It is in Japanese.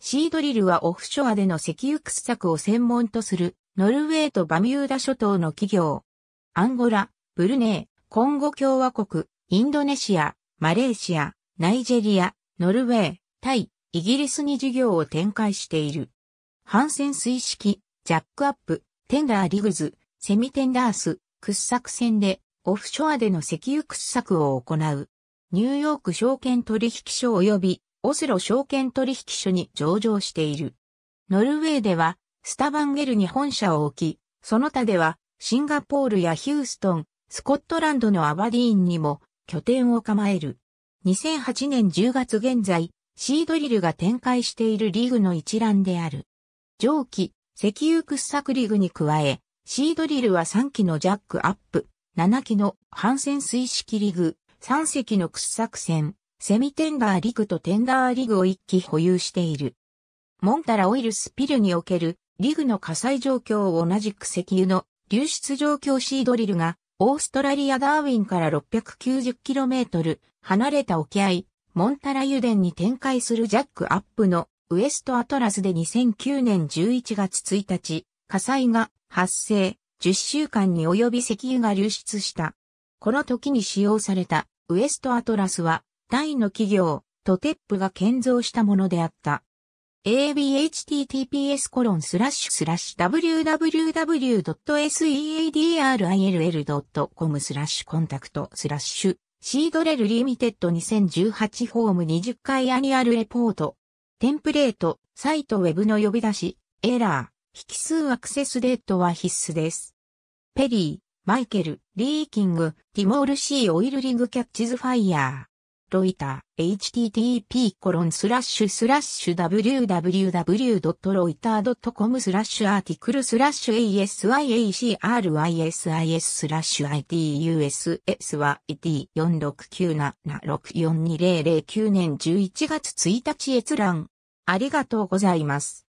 シードリルはオフショアでの石油掘削を専門とする、ノルウェーとバミューダ諸島の企業。アンゴラ、ブルネー、コンゴ共和国、インドネシア、マレーシア、ナイジェリア、ノルウェー、タイ、イギリスに事業を展開している。ハンセン水式、ジャックアップ、テンダーリグズ、セミテンダース、掘削船で、オフショアでの石油掘削を行う。ニューヨーク証券取引所及びオスロ証券取引所に上場している。ノルウェーでは、スタバンゲルに本社を置き、その他では、シンガポールやヒューストン、スコットランドのアバディーンにも拠点を構える。2008年10月現在、シードリルが展開しているリーグの一覧である。蒸気、石油掘削リーグに加え、シードリルは3機のジャックアップ、7機の反戦水式リーグ、3隻の掘削船、セミテンダーリグとテンダーリグを一機保有している。モンタラオイルスピルにおけるリグの火災状況を同じく石油の流出状況シードリルがオーストラリアダーウィンから 690km 離れた沖合、モンタラ油田に展開するジャックアップのウエストアトラスで2009年11月1日、火災が発生、10週間に及び石油が流出した。この時に使用されたウエストアトラスはイの企業、トテップが建造したものであった。abhttps://www.seadrill.com スラッシュコンタクトスラッシュシードレルリミテッド2018ホーム20回アニュアルレポートテンプレートサイトウェブの呼び出しエラー引数アクセスデートは必須です。ペリー、マイケル、リーキング、ティモールシーオイルリングキャッチズファイヤーロイター、http コロンスラッシュスラッシュ w w w ロ o i t e r c o m スラッシュアーティクルスラッシュ a s y a c r i s i s スラッシュ i t u s s y t 4 6 9 7 6 4 2 0 0 9年11月1日閲覧。ありがとうございます。